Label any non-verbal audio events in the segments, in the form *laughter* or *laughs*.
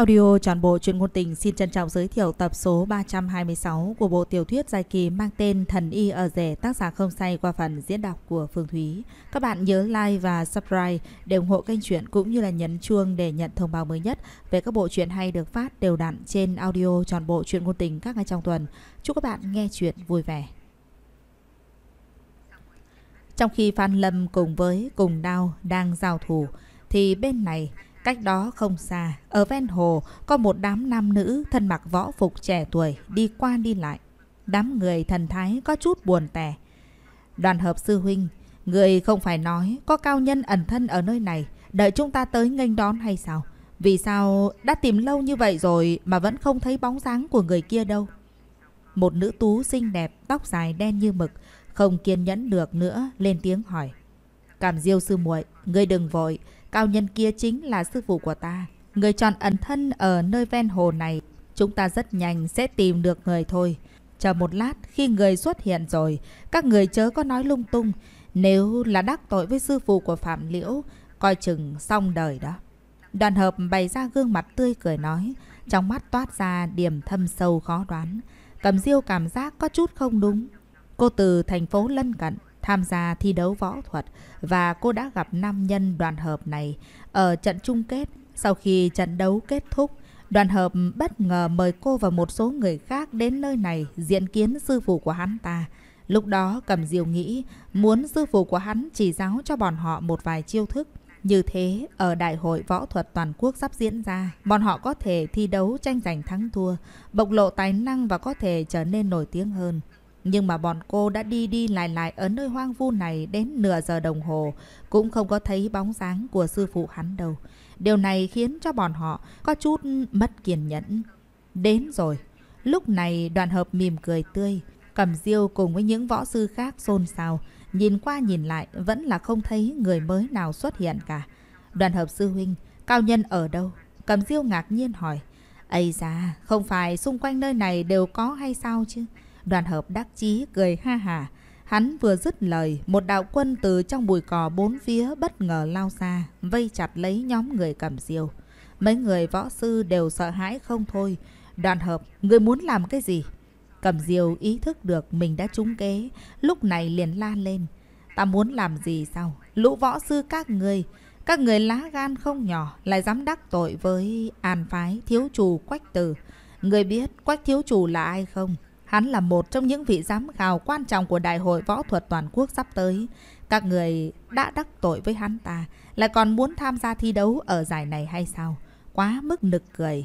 Audio toàn bộ truyện ngôn tình xin trân trọng giới thiệu tập số 326 của bộ tiểu thuyết dài kỳ mang tên Thần Y ở rể tác giả không say qua phần diễn đọc của Phương Thúy. Các bạn nhớ like và subscribe để ủng hộ kênh truyện cũng như là nhấn chuông để nhận thông báo mới nhất về các bộ truyện hay được phát đều đặn trên audio toàn bộ truyện ngôn tình các ngày trong tuần. Chúc các bạn nghe truyện vui vẻ. Trong khi Phan Lâm cùng với Cùng Đao đang giao thủ thì bên này Cách đó không xa, ở ven hồ có một đám nam nữ thân mặc võ phục trẻ tuổi đi qua đi lại. Đám người thần thái có chút buồn tẻ. Đoàn hợp sư huynh, người không phải nói có cao nhân ẩn thân ở nơi này, đợi chúng ta tới nghênh đón hay sao? Vì sao đã tìm lâu như vậy rồi mà vẫn không thấy bóng dáng của người kia đâu? Một nữ tú xinh đẹp, tóc dài đen như mực, không kiên nhẫn được nữa lên tiếng hỏi. Cảm diêu sư muội, người đừng vội, Cao nhân kia chính là sư phụ của ta, người chọn ẩn thân ở nơi ven hồ này. Chúng ta rất nhanh sẽ tìm được người thôi. Chờ một lát, khi người xuất hiện rồi, các người chớ có nói lung tung. Nếu là đắc tội với sư phụ của Phạm Liễu, coi chừng xong đời đó. Đoàn hợp bày ra gương mặt tươi cười nói, trong mắt toát ra điểm thâm sâu khó đoán. Cầm diêu cảm giác có chút không đúng. Cô từ thành phố lân cận tham gia thi đấu võ thuật và cô đã gặp nam nhân đoàn hợp này ở trận chung kết. Sau khi trận đấu kết thúc, đoàn hợp bất ngờ mời cô và một số người khác đến nơi này diện kiến sư phụ của hắn ta. Lúc đó cầm diều nghĩ muốn sư phụ của hắn chỉ giáo cho bọn họ một vài chiêu thức. Như thế, ở Đại hội Võ thuật Toàn quốc sắp diễn ra, bọn họ có thể thi đấu tranh giành thắng thua, bộc lộ tài năng và có thể trở nên nổi tiếng hơn. Nhưng mà bọn cô đã đi đi lại lại ở nơi hoang vu này đến nửa giờ đồng hồ, cũng không có thấy bóng dáng của sư phụ hắn đâu. Điều này khiến cho bọn họ có chút mất kiên nhẫn. Đến rồi. Lúc này đoàn hợp mỉm cười tươi, cầm diêu cùng với những võ sư khác xôn xao. Nhìn qua nhìn lại vẫn là không thấy người mới nào xuất hiện cả. Đoàn hợp sư huynh, cao nhân ở đâu? Cầm diêu ngạc nhiên hỏi. Ây ra không phải xung quanh nơi này đều có hay sao chứ? Đoàn hợp đắc chí cười ha hà Hắn vừa dứt lời, một đạo quân từ trong bụi cỏ bốn phía bất ngờ lao ra, vây chặt lấy nhóm người cầm diều. Mấy người võ sư đều sợ hãi không thôi. Đoàn hợp, người muốn làm cái gì? Cầm diều ý thức được mình đã trúng kế, lúc này liền la lên. Ta muốn làm gì sao? Lũ võ sư các người, các người lá gan không nhỏ lại dám đắc tội với an phái thiếu chủ quách tử. Người biết quách thiếu chủ là ai không? Hắn là một trong những vị giám khảo quan trọng của Đại hội Võ thuật Toàn quốc sắp tới. Các người đã đắc tội với hắn ta, lại còn muốn tham gia thi đấu ở giải này hay sao? Quá mức nực cười.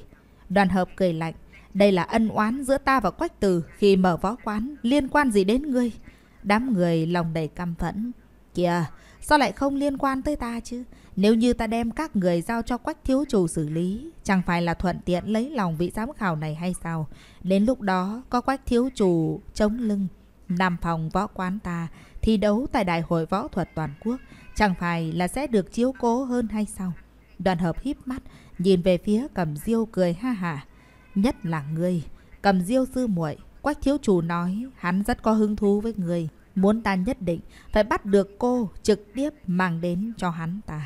Đoàn hợp cười lạnh. Đây là ân oán giữa ta và Quách Từ khi mở võ quán, liên quan gì đến ngươi? Đám người lòng đầy căm phẫn. Kìa, sao lại không liên quan tới ta chứ? Nếu như ta đem các người giao cho quách thiếu chủ xử lý, chẳng phải là thuận tiện lấy lòng vị giám khảo này hay sao? Đến lúc đó, có quách thiếu chủ chống lưng, nằm phòng võ quán ta, thi đấu tại Đại hội Võ thuật Toàn quốc, chẳng phải là sẽ được chiếu cố hơn hay sao? Đoàn hợp híp mắt, nhìn về phía cầm diêu cười ha hả. Nhất là ngươi, cầm diêu sư muội Quách thiếu chủ nói hắn rất có hứng thú với người, muốn ta nhất định phải bắt được cô trực tiếp mang đến cho hắn ta.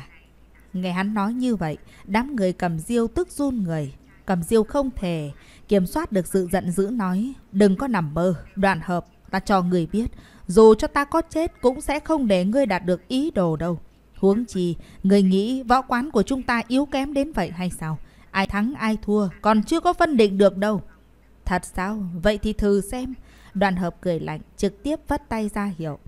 Nghe hắn nói như vậy, đám người cầm diêu tức run người. Cầm diêu không thể kiểm soát được sự giận dữ nói. Đừng có nằm bơ, đoàn hợp, ta cho người biết. Dù cho ta có chết cũng sẽ không để ngươi đạt được ý đồ đâu. Huống chi, người nghĩ võ quán của chúng ta yếu kém đến vậy hay sao? Ai thắng ai thua, còn chưa có phân định được đâu. Thật sao? Vậy thì thử xem. Đoàn hợp cười lạnh, trực tiếp vất tay ra hiệu.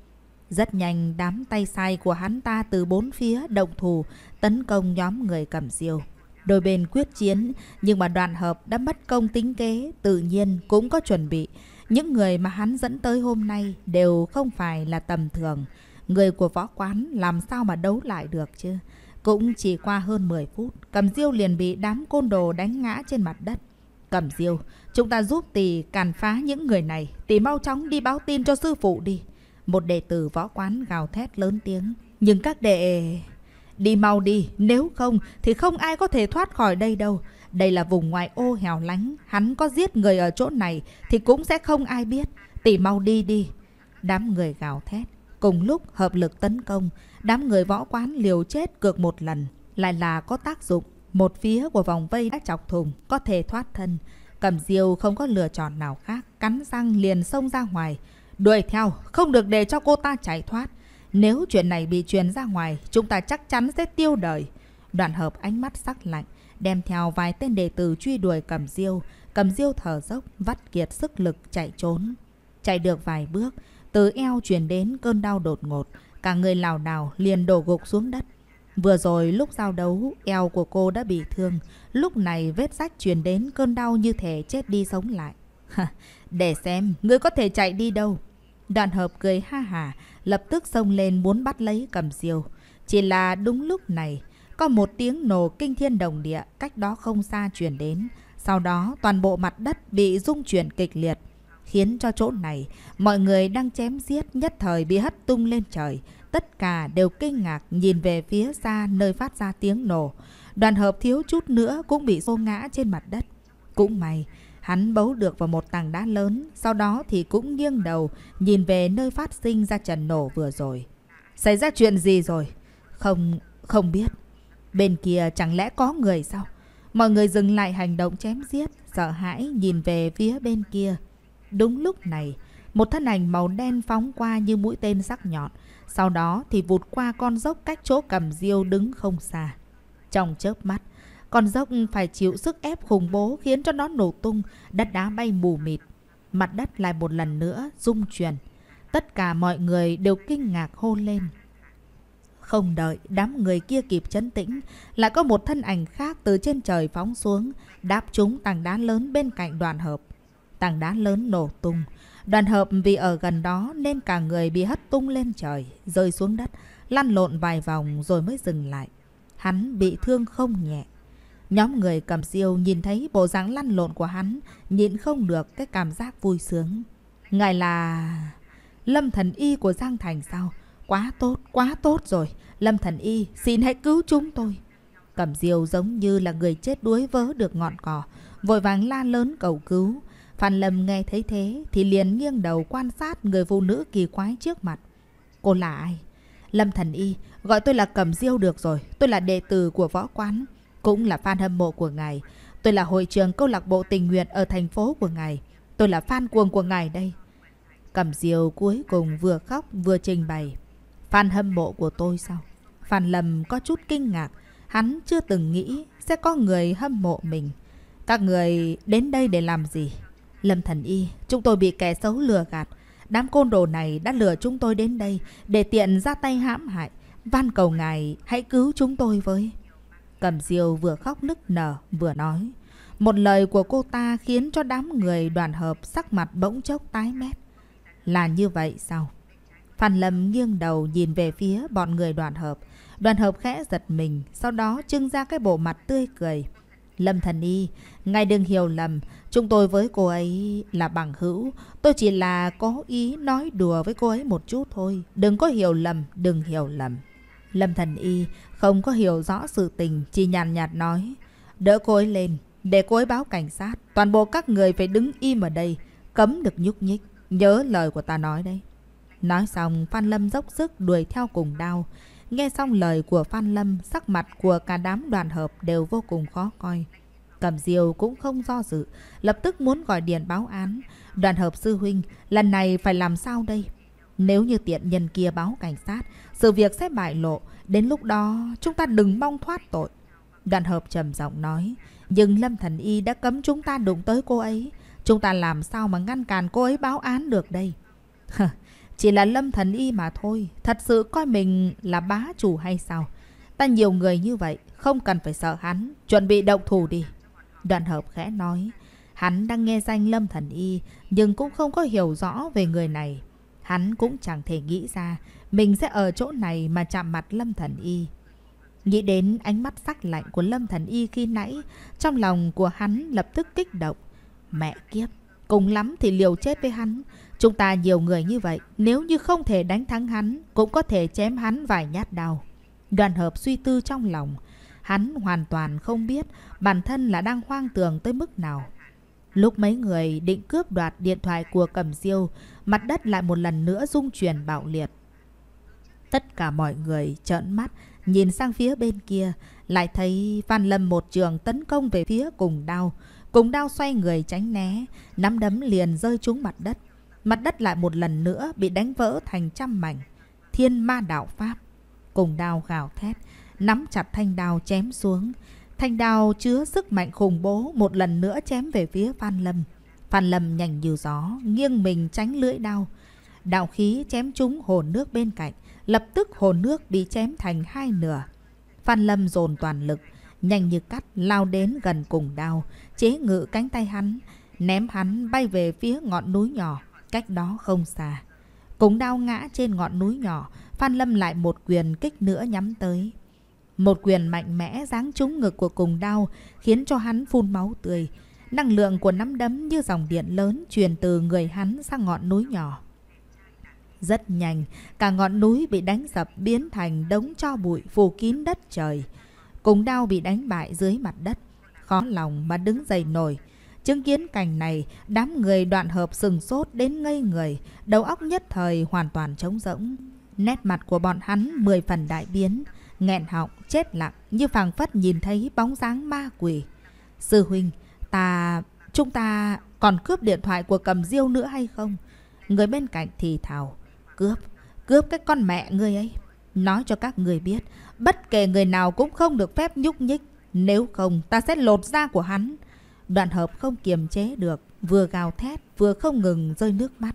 Rất nhanh đám tay sai của hắn ta từ bốn phía động thủ tấn công nhóm người cầm diều. Đôi bên quyết chiến nhưng mà đoàn hợp đã mất công tính kế tự nhiên cũng có chuẩn bị. Những người mà hắn dẫn tới hôm nay đều không phải là tầm thường. Người của võ quán làm sao mà đấu lại được chứ? Cũng chỉ qua hơn 10 phút, cầm diêu liền bị đám côn đồ đánh ngã trên mặt đất. Cầm diêu, chúng ta giúp tỷ càn phá những người này. Tỷ mau chóng đi báo tin cho sư phụ đi. Một đệ tử võ quán gào thét lớn tiếng. Nhưng các đệ... Đi mau đi, nếu không thì không ai có thể thoát khỏi đây đâu. Đây là vùng ngoại ô hẻo lánh, hắn có giết người ở chỗ này thì cũng sẽ không ai biết. Tỷ mau đi đi. Đám người gào thét, cùng lúc hợp lực tấn công, đám người võ quán liều chết cược một lần, lại là có tác dụng. Một phía của vòng vây đã chọc thùng, có thể thoát thân. Cẩm diêu không có lựa chọn nào khác, cắn răng liền xông ra ngoài. Đuổi theo, không được để cho cô ta chạy thoát. Nếu chuyện này bị truyền ra ngoài, chúng ta chắc chắn sẽ tiêu đời. Đoạn hợp ánh mắt sắc lạnh, đem theo vài tên đệ tử truy đuổi cầm diêu. Cầm diêu thở dốc, vắt kiệt sức lực chạy trốn. Chạy được vài bước, từ eo truyền đến cơn đau đột ngột. Cả người lảo đảo liền đổ gục xuống đất. Vừa rồi lúc giao đấu, eo của cô đã bị thương. Lúc này vết rách truyền đến cơn đau như thể chết đi sống lại. *laughs* Để xem, ngươi có thể chạy đi đâu? đoàn hợp cười ha hà lập tức xông lên muốn bắt lấy cầm diều. Chỉ là đúng lúc này, có một tiếng nổ kinh thiên đồng địa cách đó không xa truyền đến. Sau đó toàn bộ mặt đất bị rung chuyển kịch liệt, khiến cho chỗ này mọi người đang chém giết nhất thời bị hất tung lên trời. Tất cả đều kinh ngạc nhìn về phía xa nơi phát ra tiếng nổ. Đoàn hợp thiếu chút nữa cũng bị xô ngã trên mặt đất. Cũng may, Hắn bấu được vào một tảng đá lớn, sau đó thì cũng nghiêng đầu nhìn về nơi phát sinh ra trận nổ vừa rồi. Xảy ra chuyện gì rồi? Không, không biết. Bên kia chẳng lẽ có người sao? Mọi người dừng lại hành động chém giết, sợ hãi nhìn về phía bên kia. Đúng lúc này, một thân ảnh màu đen phóng qua như mũi tên sắc nhọn, sau đó thì vụt qua con dốc cách chỗ cầm diêu đứng không xa. Trong chớp mắt, con dốc phải chịu sức ép khủng bố khiến cho nó nổ tung, đất đá bay mù mịt. Mặt đất lại một lần nữa rung chuyển. Tất cả mọi người đều kinh ngạc hô lên. Không đợi đám người kia kịp chấn tĩnh, lại có một thân ảnh khác từ trên trời phóng xuống, đáp trúng tảng đá lớn bên cạnh đoàn hợp. Tảng đá lớn nổ tung. Đoàn hợp vì ở gần đó nên cả người bị hất tung lên trời, rơi xuống đất, lăn lộn vài vòng rồi mới dừng lại. Hắn bị thương không nhẹ. Nhóm người cầm siêu nhìn thấy bộ dáng lăn lộn của hắn, nhịn không được cái cảm giác vui sướng. Ngài là... Lâm thần y của Giang Thành sao? Quá tốt, quá tốt rồi. Lâm thần y, xin hãy cứu chúng tôi. cầm diều giống như là người chết đuối vớ được ngọn cỏ, vội vàng la lớn cầu cứu. Phan Lâm nghe thấy thế thì liền nghiêng đầu quan sát người phụ nữ kỳ quái trước mặt. Cô là ai? Lâm thần y, gọi tôi là cầm diêu được rồi, tôi là đệ tử của võ quán cũng là fan hâm mộ của ngài. Tôi là hội trưởng câu lạc bộ tình nguyện ở thành phố của ngài. Tôi là fan cuồng của ngài đây. Cẩm Diều cuối cùng vừa khóc vừa trình bày. Fan hâm mộ của tôi sao? Phan Lâm có chút kinh ngạc. Hắn chưa từng nghĩ sẽ có người hâm mộ mình. Các người đến đây để làm gì? Lâm Thần Y, chúng tôi bị kẻ xấu lừa gạt. Đám côn đồ này đã lừa chúng tôi đến đây để tiện ra tay hãm hại. Van cầu ngài hãy cứu chúng tôi với. Cầm diều vừa khóc nức nở vừa nói. Một lời của cô ta khiến cho đám người đoàn hợp sắc mặt bỗng chốc tái mét. Là như vậy sao? Phan Lâm nghiêng đầu nhìn về phía bọn người đoàn hợp. Đoàn hợp khẽ giật mình, sau đó trưng ra cái bộ mặt tươi cười. Lâm Thần Y, ngài đừng hiểu lầm, chúng tôi với cô ấy là bằng hữu. Tôi chỉ là có ý nói đùa với cô ấy một chút thôi. Đừng có hiểu lầm, đừng hiểu lầm. Lâm Thần Y không có hiểu rõ sự tình, chỉ nhàn nhạt nói. Đỡ cô ấy lên, để cô ấy báo cảnh sát. Toàn bộ các người phải đứng im ở đây, cấm được nhúc nhích. Nhớ lời của ta nói đây. Nói xong, Phan Lâm dốc sức đuổi theo cùng đau. Nghe xong lời của Phan Lâm, sắc mặt của cả đám đoàn hợp đều vô cùng khó coi. Cầm Diêu cũng không do dự, lập tức muốn gọi điện báo án. Đoàn hợp sư huynh, lần này phải làm sao đây? Nếu như tiện nhân kia báo cảnh sát, sự việc sẽ bại lộ, đến lúc đó chúng ta đừng mong thoát tội. Đoàn hợp trầm giọng nói, nhưng Lâm Thần Y đã cấm chúng ta đụng tới cô ấy. Chúng ta làm sao mà ngăn cản cô ấy báo án được đây? *laughs* Chỉ là Lâm Thần Y mà thôi, thật sự coi mình là bá chủ hay sao? Ta nhiều người như vậy, không cần phải sợ hắn, chuẩn bị động thủ đi. Đoàn hợp khẽ nói, hắn đang nghe danh Lâm Thần Y, nhưng cũng không có hiểu rõ về người này. Hắn cũng chẳng thể nghĩ ra mình sẽ ở chỗ này mà chạm mặt Lâm Thần Y. Nghĩ đến ánh mắt sắc lạnh của Lâm Thần Y khi nãy, trong lòng của hắn lập tức kích động. Mẹ kiếp, cùng lắm thì liều chết với hắn. Chúng ta nhiều người như vậy, nếu như không thể đánh thắng hắn, cũng có thể chém hắn vài nhát đau. Đoàn hợp suy tư trong lòng, hắn hoàn toàn không biết bản thân là đang hoang tường tới mức nào. Lúc mấy người định cướp đoạt điện thoại của Cẩm Diêu, mặt đất lại một lần nữa rung chuyển bạo liệt. Tất cả mọi người trợn mắt, nhìn sang phía bên kia, lại thấy Phan Lâm một trường tấn công về phía cùng đao. Cùng đao xoay người tránh né, nắm đấm liền rơi trúng mặt đất. Mặt đất lại một lần nữa bị đánh vỡ thành trăm mảnh. Thiên ma đạo Pháp. Cùng đao gào thét, nắm chặt thanh đao chém xuống. Thanh đao chứa sức mạnh khủng bố một lần nữa chém về phía Phan Lâm. Phan Lâm nhanh như gió, nghiêng mình tránh lưỡi đao. Đạo khí chém trúng hồn nước bên cạnh, lập tức hồn nước bị chém thành hai nửa. Phan Lâm dồn toàn lực, nhanh như cắt lao đến gần cùng đao, chế ngự cánh tay hắn, ném hắn bay về phía ngọn núi nhỏ, cách đó không xa. Cùng đao ngã trên ngọn núi nhỏ, Phan Lâm lại một quyền kích nữa nhắm tới. Một quyền mạnh mẽ giáng trúng ngực của cùng đao, khiến cho hắn phun máu tươi. Năng lượng của nắm đấm như dòng điện lớn truyền từ người hắn sang ngọn núi nhỏ. Rất nhanh, cả ngọn núi bị đánh sập biến thành đống cho bụi phủ kín đất trời. Cùng đao bị đánh bại dưới mặt đất, khó lòng mà đứng dậy nổi. Chứng kiến cảnh này, đám người đoạn hợp sừng sốt đến ngây người, đầu óc nhất thời hoàn toàn trống rỗng. Nét mặt của bọn hắn mười phần đại biến, nghẹn họng, chết lặng như phảng phất nhìn thấy bóng dáng ma quỷ. Sư huynh, ta chúng ta còn cướp điện thoại của cầm diêu nữa hay không người bên cạnh thì thào cướp cướp cái con mẹ người ấy nói cho các người biết bất kể người nào cũng không được phép nhúc nhích nếu không ta sẽ lột da của hắn đoạn hợp không kiềm chế được vừa gào thét vừa không ngừng rơi nước mắt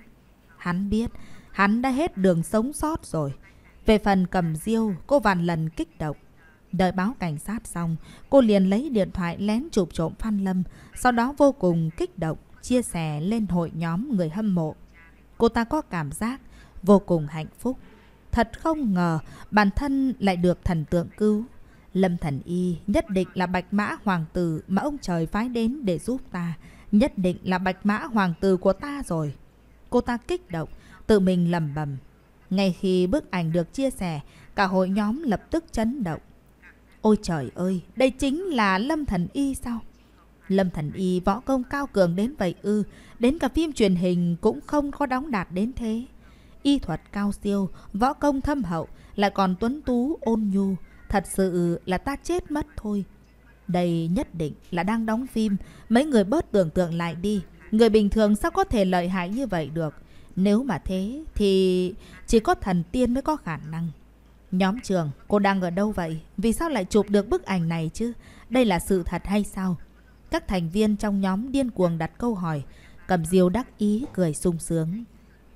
hắn biết hắn đã hết đường sống sót rồi về phần cầm diêu cô vàn lần kích động Đợi báo cảnh sát xong, cô liền lấy điện thoại lén chụp trộm Phan Lâm, sau đó vô cùng kích động, chia sẻ lên hội nhóm người hâm mộ. Cô ta có cảm giác vô cùng hạnh phúc. Thật không ngờ bản thân lại được thần tượng cứu. Lâm Thần Y nhất định là bạch mã hoàng tử mà ông trời phái đến để giúp ta. Nhất định là bạch mã hoàng tử của ta rồi. Cô ta kích động, tự mình lầm bầm. Ngay khi bức ảnh được chia sẻ, cả hội nhóm lập tức chấn động. Ôi trời ơi, đây chính là Lâm Thần Y sao? Lâm Thần Y võ công cao cường đến vậy ư, đến cả phim truyền hình cũng không có đóng đạt đến thế. Y thuật cao siêu, võ công thâm hậu, lại còn tuấn tú ôn nhu, thật sự là ta chết mất thôi. Đây nhất định là đang đóng phim, mấy người bớt tưởng tượng lại đi. Người bình thường sao có thể lợi hại như vậy được? Nếu mà thế thì chỉ có thần tiên mới có khả năng. Nhóm trường, cô đang ở đâu vậy? Vì sao lại chụp được bức ảnh này chứ? Đây là sự thật hay sao? Các thành viên trong nhóm điên cuồng đặt câu hỏi. Cầm diêu đắc ý, cười sung sướng.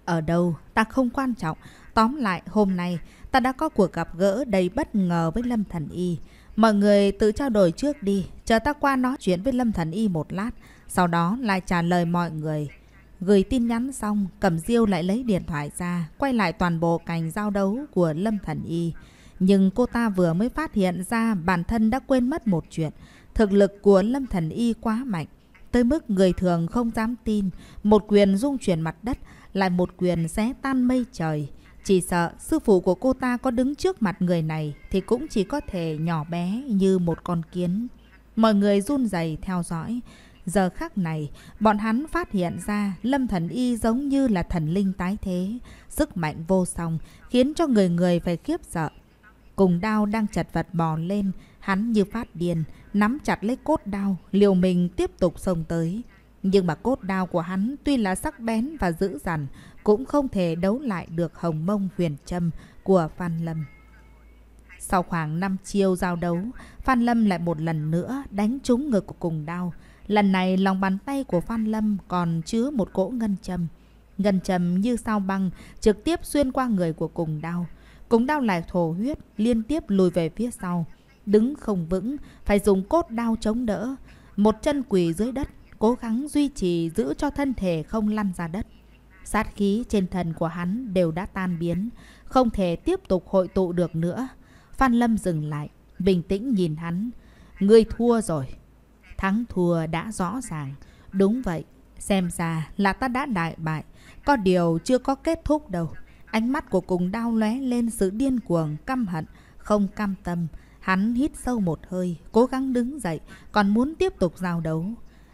Ở đâu? Ta không quan trọng. Tóm lại, hôm nay ta đã có cuộc gặp gỡ đầy bất ngờ với Lâm Thần Y. Mọi người tự trao đổi trước đi, chờ ta qua nói chuyện với Lâm Thần Y một lát, sau đó lại trả lời mọi người. Gửi tin nhắn xong, Cẩm Diêu lại lấy điện thoại ra, quay lại toàn bộ cảnh giao đấu của Lâm Thần Y. Nhưng cô ta vừa mới phát hiện ra bản thân đã quên mất một chuyện. Thực lực của Lâm Thần Y quá mạnh, tới mức người thường không dám tin. Một quyền rung chuyển mặt đất, lại một quyền xé tan mây trời. Chỉ sợ sư phụ của cô ta có đứng trước mặt người này thì cũng chỉ có thể nhỏ bé như một con kiến. Mọi người run rẩy theo dõi. Giờ khắc này, bọn hắn phát hiện ra Lâm Thần Y giống như là thần linh tái thế, sức mạnh vô song khiến cho người người phải khiếp sợ. Cùng đao đang chật vật bò lên, hắn như phát điên, nắm chặt lấy cốt đao, liều mình tiếp tục xông tới. Nhưng mà cốt đao của hắn tuy là sắc bén và dữ dằn, cũng không thể đấu lại được hồng mông huyền châm của Phan Lâm. Sau khoảng 5 chiêu giao đấu, Phan Lâm lại một lần nữa đánh trúng ngực của cùng đao. Lần này lòng bàn tay của Phan Lâm còn chứa một cỗ ngân châm. Ngân châm như sao băng trực tiếp xuyên qua người của cùng đau. Cùng đau lại thổ huyết liên tiếp lùi về phía sau. Đứng không vững, phải dùng cốt đao chống đỡ. Một chân quỳ dưới đất, cố gắng duy trì giữ cho thân thể không lăn ra đất. Sát khí trên thân của hắn đều đã tan biến, không thể tiếp tục hội tụ được nữa. Phan Lâm dừng lại, bình tĩnh nhìn hắn. Ngươi thua rồi. Thắng thua đã rõ ràng. Đúng vậy, xem ra là ta đã đại bại. Có điều chưa có kết thúc đâu. Ánh mắt của cùng đau lóe lên sự điên cuồng, căm hận, không cam tâm. Hắn hít sâu một hơi, cố gắng đứng dậy, còn muốn tiếp tục giao đấu.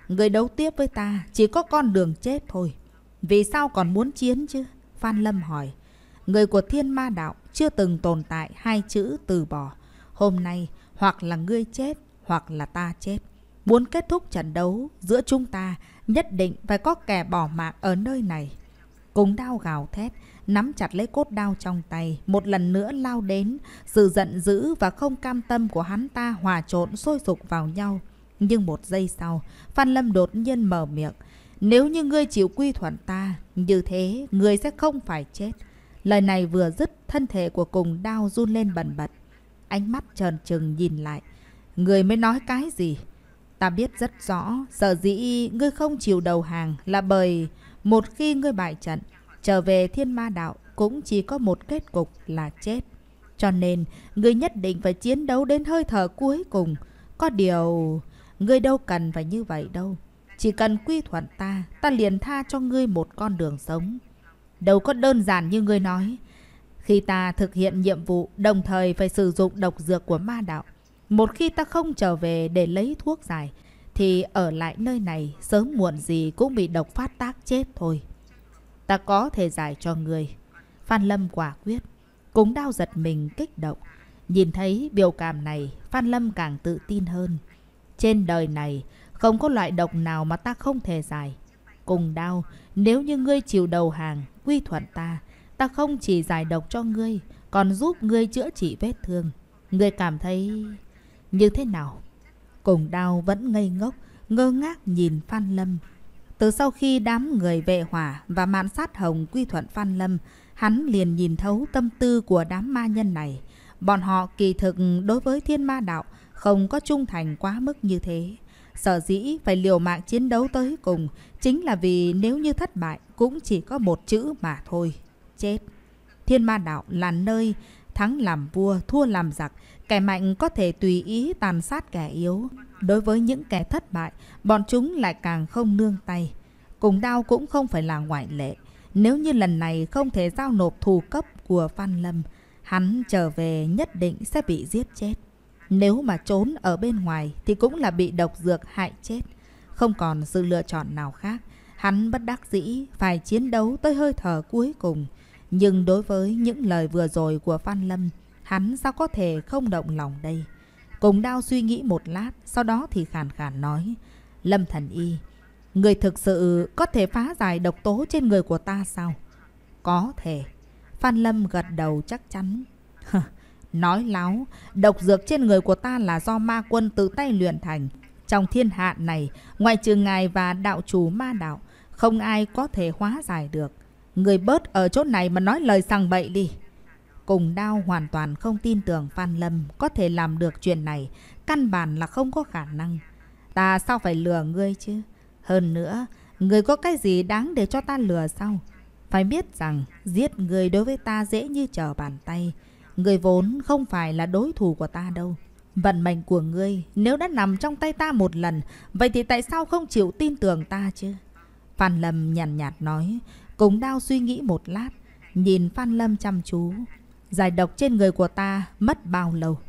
Người đấu tiếp với ta chỉ có con đường chết thôi. Vì sao còn muốn chiến chứ? Phan Lâm hỏi. Người của thiên ma đạo chưa từng tồn tại hai chữ từ bỏ. Hôm nay, hoặc là ngươi chết, hoặc là ta chết. Muốn kết thúc trận đấu giữa chúng ta, nhất định phải có kẻ bỏ mạng ở nơi này. Cùng đao gào thét, nắm chặt lấy cốt đao trong tay, một lần nữa lao đến, sự giận dữ và không cam tâm của hắn ta hòa trộn sôi sục vào nhau. Nhưng một giây sau, Phan Lâm đột nhiên mở miệng. Nếu như ngươi chịu quy thuận ta, như thế ngươi sẽ không phải chết. Lời này vừa dứt, thân thể của cùng đao run lên bần bật. Ánh mắt trần trừng nhìn lại. Người mới nói cái gì? Ta biết rất rõ, sợ dĩ ngươi không chịu đầu hàng là bởi một khi ngươi bại trận, trở về thiên ma đạo cũng chỉ có một kết cục là chết. Cho nên, ngươi nhất định phải chiến đấu đến hơi thở cuối cùng. Có điều, ngươi đâu cần phải như vậy đâu. Chỉ cần quy thuận ta, ta liền tha cho ngươi một con đường sống. Đâu có đơn giản như ngươi nói. Khi ta thực hiện nhiệm vụ, đồng thời phải sử dụng độc dược của ma đạo, một khi ta không trở về để lấy thuốc giải, thì ở lại nơi này sớm muộn gì cũng bị độc phát tác chết thôi. Ta có thể giải cho người. Phan Lâm quả quyết. Cúng đau giật mình kích động. Nhìn thấy biểu cảm này, Phan Lâm càng tự tin hơn. Trên đời này, không có loại độc nào mà ta không thể giải. Cùng đau nếu như ngươi chịu đầu hàng, quy thuận ta, ta không chỉ giải độc cho ngươi, còn giúp ngươi chữa trị vết thương. Ngươi cảm thấy như thế nào? Cùng đao vẫn ngây ngốc, ngơ ngác nhìn Phan Lâm. Từ sau khi đám người vệ hỏa và mạn sát hồng quy thuận Phan Lâm, hắn liền nhìn thấu tâm tư của đám ma nhân này. Bọn họ kỳ thực đối với thiên ma đạo không có trung thành quá mức như thế. Sở dĩ phải liều mạng chiến đấu tới cùng chính là vì nếu như thất bại cũng chỉ có một chữ mà thôi. Chết. Thiên ma đạo là nơi thắng làm vua, thua làm giặc, kẻ mạnh có thể tùy ý tàn sát kẻ yếu. Đối với những kẻ thất bại, bọn chúng lại càng không nương tay. Cùng đao cũng không phải là ngoại lệ. Nếu như lần này không thể giao nộp thù cấp của Phan Lâm, hắn trở về nhất định sẽ bị giết chết. Nếu mà trốn ở bên ngoài thì cũng là bị độc dược hại chết. Không còn sự lựa chọn nào khác. Hắn bất đắc dĩ phải chiến đấu tới hơi thở cuối cùng. Nhưng đối với những lời vừa rồi của Phan Lâm, hắn sao có thể không động lòng đây? Cùng đao suy nghĩ một lát, sau đó thì khàn khàn nói. Lâm thần y, người thực sự có thể phá giải độc tố trên người của ta sao? Có thể. Phan Lâm gật đầu chắc chắn. nói láo, độc dược trên người của ta là do ma quân tự tay luyện thành. Trong thiên hạ này, ngoài trừ ngài và đạo chủ ma đạo, không ai có thể hóa giải được. Người bớt ở chỗ này mà nói lời sằng bậy đi. Cùng đao hoàn toàn không tin tưởng Phan Lâm có thể làm được chuyện này. Căn bản là không có khả năng. Ta sao phải lừa ngươi chứ? Hơn nữa, ngươi có cái gì đáng để cho ta lừa sao? Phải biết rằng giết người đối với ta dễ như trở bàn tay. Người vốn không phải là đối thủ của ta đâu. Vận mệnh của ngươi nếu đã nằm trong tay ta một lần, vậy thì tại sao không chịu tin tưởng ta chứ? Phan Lâm nhàn nhạt, nhạt nói, Cùng đao suy nghĩ một lát, nhìn Phan Lâm chăm chú. Giải độc trên người của ta mất bao lâu?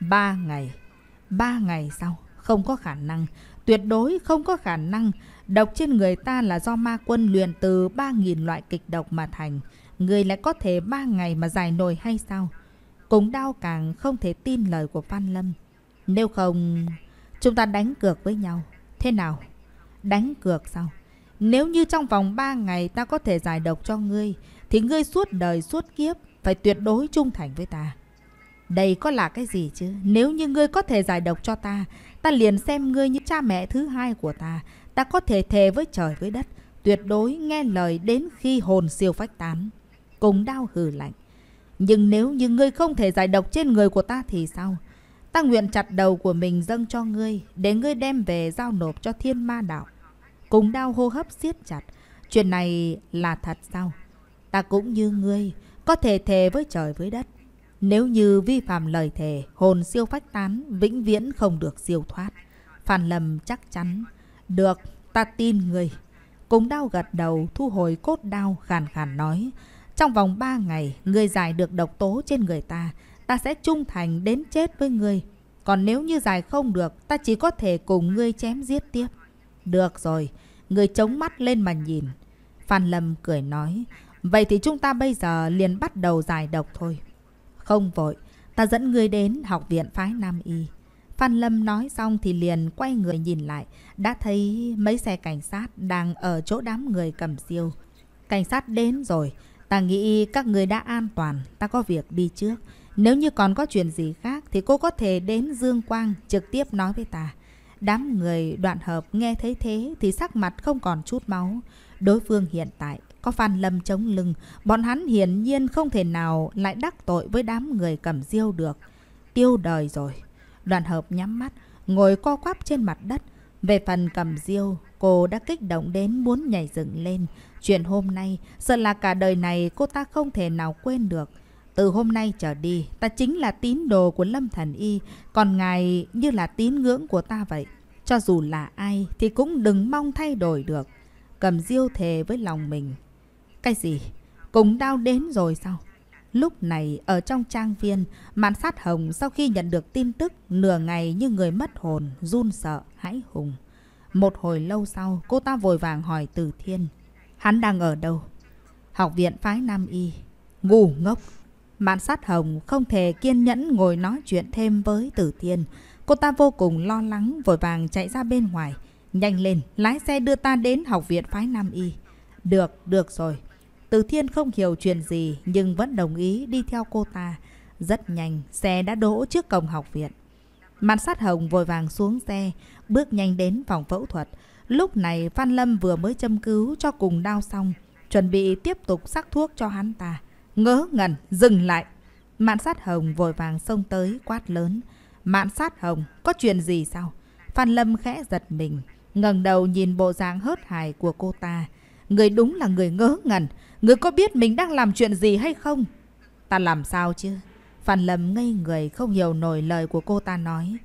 Ba ngày. Ba ngày sau, không có khả năng, tuyệt đối không có khả năng. Độc trên người ta là do ma quân luyện từ 3.000 loại kịch độc mà thành. Người lại có thể ba ngày mà giải nổi hay sao? Cùng đau càng không thể tin lời của Phan Lâm. Nếu không, chúng ta đánh cược với nhau. Thế nào? Đánh cược sao? Nếu như trong vòng 3 ngày ta có thể giải độc cho ngươi, thì ngươi suốt đời suốt kiếp phải tuyệt đối trung thành với ta. Đây có là cái gì chứ? Nếu như ngươi có thể giải độc cho ta, ta liền xem ngươi như cha mẹ thứ hai của ta. Ta có thể thề với trời với đất, tuyệt đối nghe lời đến khi hồn siêu phách tán. Cùng đau hừ lạnh. Nhưng nếu như ngươi không thể giải độc trên người của ta thì sao? Ta nguyện chặt đầu của mình dâng cho ngươi, để ngươi đem về giao nộp cho thiên ma đạo cùng đau hô hấp siết chặt. Chuyện này là thật sao? Ta cũng như ngươi, có thể thề với trời với đất. Nếu như vi phạm lời thề, hồn siêu phách tán, vĩnh viễn không được siêu thoát. Phan lầm chắc chắn. Được, ta tin người. Cùng đau gật đầu, thu hồi cốt đau, khàn khàn nói. Trong vòng ba ngày, ngươi giải được độc tố trên người ta. Ta sẽ trung thành đến chết với ngươi Còn nếu như giải không được, ta chỉ có thể cùng ngươi chém giết tiếp. Được rồi, người chống mắt lên mà nhìn. Phan Lâm cười nói, vậy thì chúng ta bây giờ liền bắt đầu giải độc thôi. Không vội, ta dẫn người đến học viện phái Nam Y. Phan Lâm nói xong thì liền quay người nhìn lại, đã thấy mấy xe cảnh sát đang ở chỗ đám người cầm siêu. Cảnh sát đến rồi, ta nghĩ các người đã an toàn, ta có việc đi trước. Nếu như còn có chuyện gì khác thì cô có thể đến Dương Quang trực tiếp nói với ta. Đám người đoạn hợp nghe thấy thế thì sắc mặt không còn chút máu. Đối phương hiện tại có Phan Lâm chống lưng, bọn hắn hiển nhiên không thể nào lại đắc tội với đám người cầm diêu được. Tiêu đời rồi. Đoàn hợp nhắm mắt, ngồi co quắp trên mặt đất. Về phần cầm diêu, cô đã kích động đến muốn nhảy dựng lên. Chuyện hôm nay, sợ là cả đời này cô ta không thể nào quên được. Từ hôm nay trở đi, ta chính là tín đồ của Lâm Thần Y, còn ngài như là tín ngưỡng của ta vậy. Cho dù là ai thì cũng đừng mong thay đổi được. Cầm diêu thề với lòng mình. Cái gì? Cùng đau đến rồi sao? Lúc này ở trong trang viên, màn sát hồng sau khi nhận được tin tức nửa ngày như người mất hồn, run sợ, hãi hùng. Một hồi lâu sau, cô ta vội vàng hỏi Từ Thiên. Hắn đang ở đâu? Học viện phái Nam Y. Ngu ngốc! Mạn sát hồng không thể kiên nhẫn ngồi nói chuyện thêm với Tử Thiên. Cô ta vô cùng lo lắng vội vàng chạy ra bên ngoài. Nhanh lên, lái xe đưa ta đến học viện phái Nam Y. Được, được rồi. Từ Thiên không hiểu chuyện gì nhưng vẫn đồng ý đi theo cô ta. Rất nhanh, xe đã đỗ trước cổng học viện. Mạn sát hồng vội vàng xuống xe, bước nhanh đến phòng phẫu thuật. Lúc này Phan Lâm vừa mới châm cứu cho cùng đau xong, chuẩn bị tiếp tục sắc thuốc cho hắn ta ngỡ ngẩn dừng lại mạn sát hồng vội vàng xông tới quát lớn mạn sát hồng có chuyện gì sao phan lâm khẽ giật mình ngẩng đầu nhìn bộ dáng hớt hải của cô ta người đúng là người ngớ ngẩn người có biết mình đang làm chuyện gì hay không ta làm sao chứ phan lâm ngây người không hiểu nổi lời của cô ta nói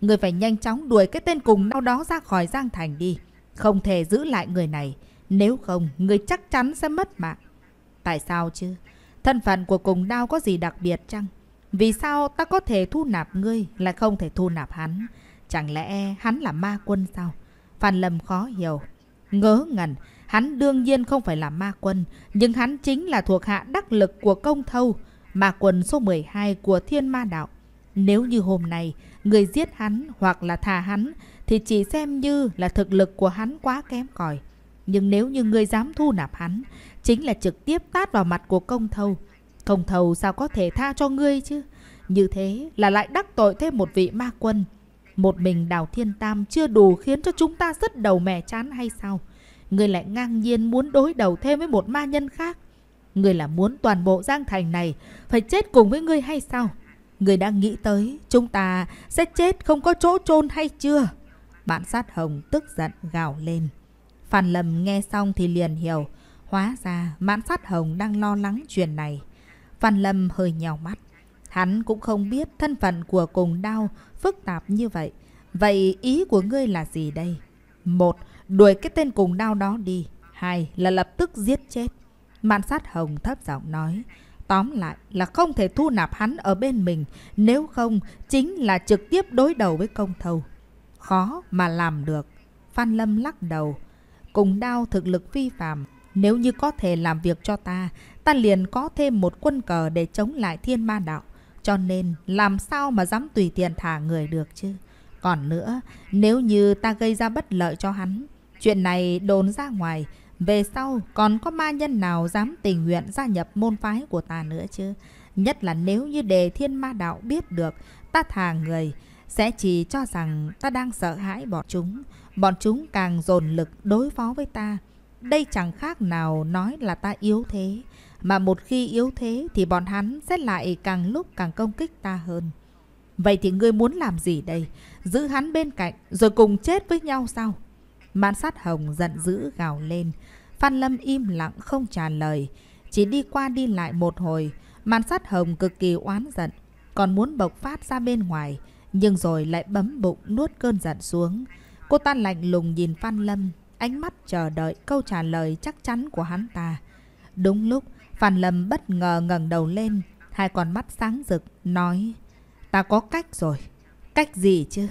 người phải nhanh chóng đuổi cái tên cùng nào đó ra khỏi giang thành đi không thể giữ lại người này nếu không người chắc chắn sẽ mất mạng tại sao chứ Thân phận của cùng đao có gì đặc biệt chăng? Vì sao ta có thể thu nạp ngươi lại không thể thu nạp hắn? Chẳng lẽ hắn là ma quân sao? Phan Lâm khó hiểu. Ngớ ngẩn, hắn đương nhiên không phải là ma quân, nhưng hắn chính là thuộc hạ đắc lực của công thâu, ma quân số 12 của thiên ma đạo. Nếu như hôm nay người giết hắn hoặc là thả hắn thì chỉ xem như là thực lực của hắn quá kém cỏi nhưng nếu như ngươi dám thu nạp hắn, chính là trực tiếp tát vào mặt của công thầu. Công thầu sao có thể tha cho ngươi chứ? Như thế là lại đắc tội thêm một vị ma quân. Một mình đào thiên tam chưa đủ khiến cho chúng ta rất đầu mẻ chán hay sao? Ngươi lại ngang nhiên muốn đối đầu thêm với một ma nhân khác. Ngươi là muốn toàn bộ Giang Thành này phải chết cùng với ngươi hay sao? Ngươi đang nghĩ tới chúng ta sẽ chết không có chỗ chôn hay chưa? Bạn sát hồng tức giận gào lên. Phan Lâm nghe xong thì liền hiểu, hóa ra mãn sát hồng đang lo lắng chuyện này. Phan Lâm hơi nhào mắt. Hắn cũng không biết thân phận của cùng đau phức tạp như vậy. Vậy ý của ngươi là gì đây? Một, đuổi cái tên cùng đau đó đi. Hai là lập tức giết chết. Mạn sát hồng thấp giọng nói. Tóm lại là không thể thu nạp hắn ở bên mình. Nếu không, chính là trực tiếp đối đầu với công thầu. Khó mà làm được. Phan Lâm lắc đầu cùng đao thực lực phi phàm. Nếu như có thể làm việc cho ta, ta liền có thêm một quân cờ để chống lại thiên ma đạo. Cho nên, làm sao mà dám tùy tiện thả người được chứ? Còn nữa, nếu như ta gây ra bất lợi cho hắn, chuyện này đồn ra ngoài, về sau còn có ma nhân nào dám tình nguyện gia nhập môn phái của ta nữa chứ? Nhất là nếu như đề thiên ma đạo biết được, ta thả người, sẽ chỉ cho rằng ta đang sợ hãi bọn chúng. Bọn chúng càng dồn lực đối phó với ta. Đây chẳng khác nào nói là ta yếu thế. Mà một khi yếu thế thì bọn hắn sẽ lại càng lúc càng công kích ta hơn. Vậy thì ngươi muốn làm gì đây? Giữ hắn bên cạnh rồi cùng chết với nhau sao? Man sát hồng giận dữ gào lên. Phan Lâm im lặng không trả lời. Chỉ đi qua đi lại một hồi. Man sát hồng cực kỳ oán giận. Còn muốn bộc phát ra bên ngoài. Nhưng rồi lại bấm bụng nuốt cơn giận xuống. Cô ta lạnh lùng nhìn Phan Lâm, ánh mắt chờ đợi câu trả lời chắc chắn của hắn ta. Đúng lúc, Phan Lâm bất ngờ ngẩng đầu lên, hai con mắt sáng rực, nói Ta có cách rồi. Cách gì chứ?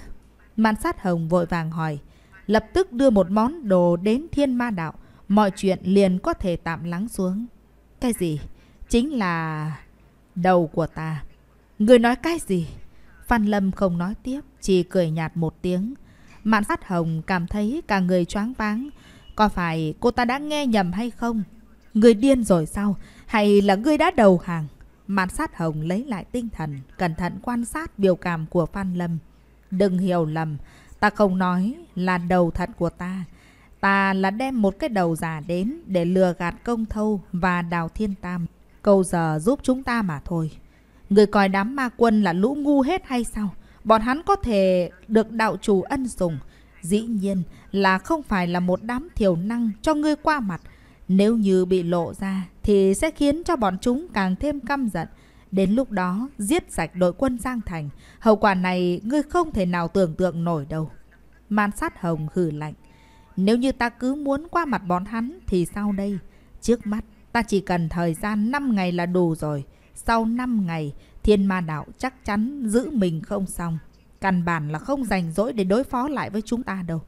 Mạn sát hồng vội vàng hỏi. Lập tức đưa một món đồ đến thiên ma đạo. Mọi chuyện liền có thể tạm lắng xuống. Cái gì? Chính là... Đầu của ta. Người nói cái gì? Phan Lâm không nói tiếp, chỉ cười nhạt một tiếng. Mạn sát hồng cảm thấy cả người choáng váng. Có phải cô ta đã nghe nhầm hay không? Người điên rồi sao? Hay là người đã đầu hàng? Mạn sát hồng lấy lại tinh thần, cẩn thận quan sát biểu cảm của Phan Lâm. Đừng hiểu lầm, ta không nói là đầu thật của ta. Ta là đem một cái đầu giả đến để lừa gạt công thâu và đào thiên tam. Câu giờ giúp chúng ta mà thôi. Người coi đám ma quân là lũ ngu hết hay sao? bọn hắn có thể được đạo chủ ân dùng. Dĩ nhiên là không phải là một đám thiểu năng cho ngươi qua mặt. Nếu như bị lộ ra thì sẽ khiến cho bọn chúng càng thêm căm giận. Đến lúc đó giết sạch đội quân Giang Thành. Hậu quả này ngươi không thể nào tưởng tượng nổi đâu. Man sát hồng hử lạnh. Nếu như ta cứ muốn qua mặt bọn hắn thì sau đây? Trước mắt ta chỉ cần thời gian 5 ngày là đủ rồi. Sau 5 ngày Thiên ma đạo chắc chắn giữ mình không xong. Căn bản là không rảnh rỗi để đối phó lại với chúng ta đâu.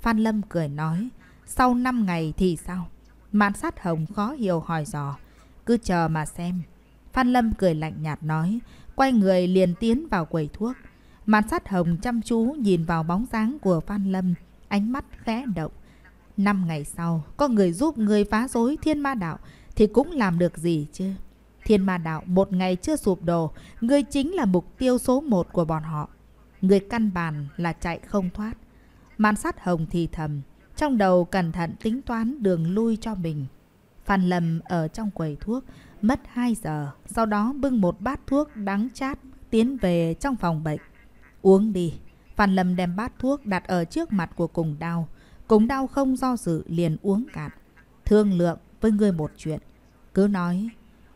Phan Lâm cười nói. Sau 5 ngày thì sao? Mạn sát hồng khó hiểu hỏi dò. Cứ chờ mà xem. Phan Lâm cười lạnh nhạt nói. Quay người liền tiến vào quầy thuốc. Mạn sát hồng chăm chú nhìn vào bóng dáng của Phan Lâm. Ánh mắt khẽ động. Năm ngày sau, có người giúp người phá rối thiên ma đạo thì cũng làm được gì chứ? Thiên ma đạo một ngày chưa sụp đổ, người chính là mục tiêu số một của bọn họ. Người căn bản là chạy không thoát. Man sát hồng thì thầm, trong đầu cẩn thận tính toán đường lui cho mình. Phan Lâm ở trong quầy thuốc, mất 2 giờ, sau đó bưng một bát thuốc đắng chát tiến về trong phòng bệnh. Uống đi. Phan Lâm đem bát thuốc đặt ở trước mặt của cùng đau. Cùng đau không do dự liền uống cạn. Thương lượng với ngươi một chuyện. Cứ nói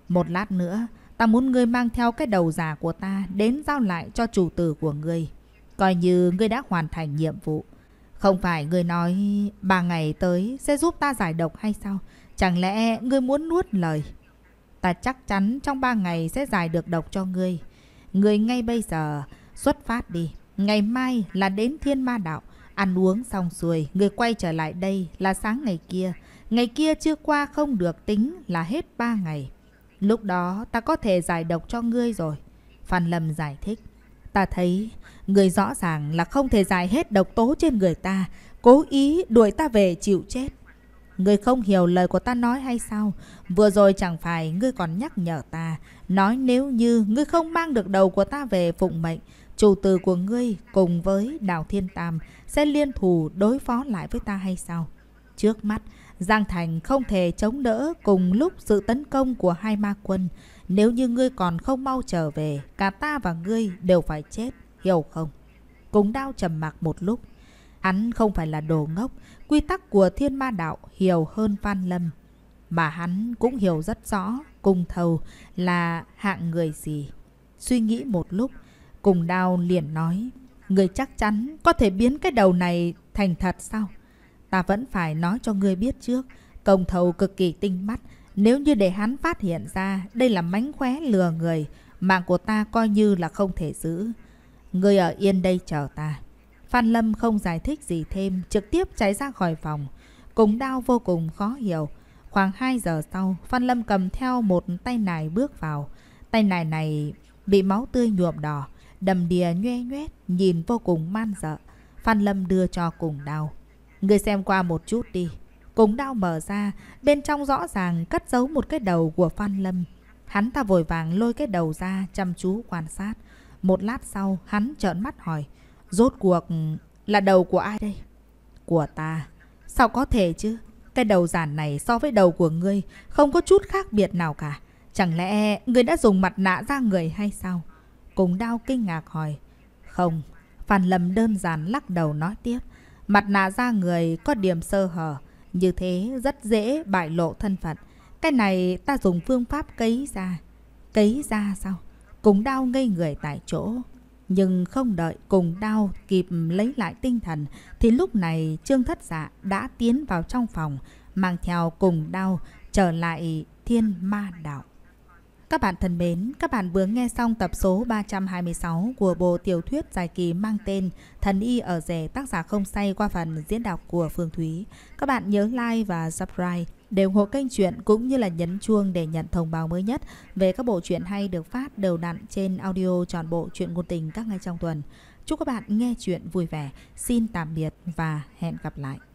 một lát nữa, ta muốn ngươi mang theo cái đầu giả của ta đến giao lại cho chủ tử của ngươi. Coi như ngươi đã hoàn thành nhiệm vụ. Không phải ngươi nói ba ngày tới sẽ giúp ta giải độc hay sao? Chẳng lẽ ngươi muốn nuốt lời? Ta chắc chắn trong ba ngày sẽ giải được độc cho ngươi. Ngươi ngay bây giờ xuất phát đi. Ngày mai là đến thiên ma đạo. Ăn uống xong xuôi, ngươi quay trở lại đây là sáng ngày kia. Ngày kia chưa qua không được tính là hết ba ngày. Lúc đó ta có thể giải độc cho ngươi rồi. Phan Lâm giải thích. Ta thấy người rõ ràng là không thể giải hết độc tố trên người ta, cố ý đuổi ta về chịu chết. Người không hiểu lời của ta nói hay sao? Vừa rồi chẳng phải ngươi còn nhắc nhở ta, nói nếu như ngươi không mang được đầu của ta về phụng mệnh, chủ tử của ngươi cùng với Đào Thiên Tam sẽ liên thủ đối phó lại với ta hay sao? Trước mắt, Giang Thành không thể chống đỡ cùng lúc sự tấn công của hai ma quân. Nếu như ngươi còn không mau trở về, cả ta và ngươi đều phải chết, hiểu không? Cùng đao trầm mặc một lúc. Hắn không phải là đồ ngốc, quy tắc của thiên ma đạo hiểu hơn Phan Lâm. Mà hắn cũng hiểu rất rõ cùng thầu là hạng người gì. Suy nghĩ một lúc, cùng đao liền nói, người chắc chắn có thể biến cái đầu này thành thật sao? Ta vẫn phải nói cho ngươi biết trước, công thầu cực kỳ tinh mắt. Nếu như để hắn phát hiện ra đây là mánh khóe lừa người, mạng của ta coi như là không thể giữ. Ngươi ở yên đây chờ ta. Phan Lâm không giải thích gì thêm, trực tiếp cháy ra khỏi phòng. Cùng đau vô cùng khó hiểu. Khoảng 2 giờ sau, Phan Lâm cầm theo một tay nài bước vào. Tay nài này bị máu tươi nhuộm đỏ, đầm đìa nhoe nhoét, nhìn vô cùng man dợ. Phan Lâm đưa cho cùng đào. Ngươi xem qua một chút đi. Cùng đao mở ra, bên trong rõ ràng cất giấu một cái đầu của Phan Lâm. Hắn ta vội vàng lôi cái đầu ra chăm chú quan sát. Một lát sau, hắn trợn mắt hỏi. Rốt cuộc là đầu của ai đây? Của ta. Sao có thể chứ? Cái đầu giản này so với đầu của ngươi không có chút khác biệt nào cả. Chẳng lẽ ngươi đã dùng mặt nạ ra người hay sao? Cùng đao kinh ngạc hỏi. Không. Phan Lâm đơn giản lắc đầu nói tiếp. Mặt nạ da người có điểm sơ hở, như thế rất dễ bại lộ thân phận. Cái này ta dùng phương pháp cấy da. Cấy da sao? Cùng đau ngây người tại chỗ. Nhưng không đợi cùng đau kịp lấy lại tinh thần thì lúc này Trương Thất Dạ đã tiến vào trong phòng mang theo cùng đau trở lại thiên ma đạo. Các bạn thân mến, các bạn vừa nghe xong tập số 326 của bộ tiểu thuyết dài kỳ mang tên Thần y ở rẻ tác giả không say qua phần diễn đọc của Phương Thúy. Các bạn nhớ like và subscribe để ủng hộ kênh truyện cũng như là nhấn chuông để nhận thông báo mới nhất về các bộ truyện hay được phát đều đặn trên audio trọn bộ truyện ngôn tình các ngày trong tuần. Chúc các bạn nghe chuyện vui vẻ. Xin tạm biệt và hẹn gặp lại.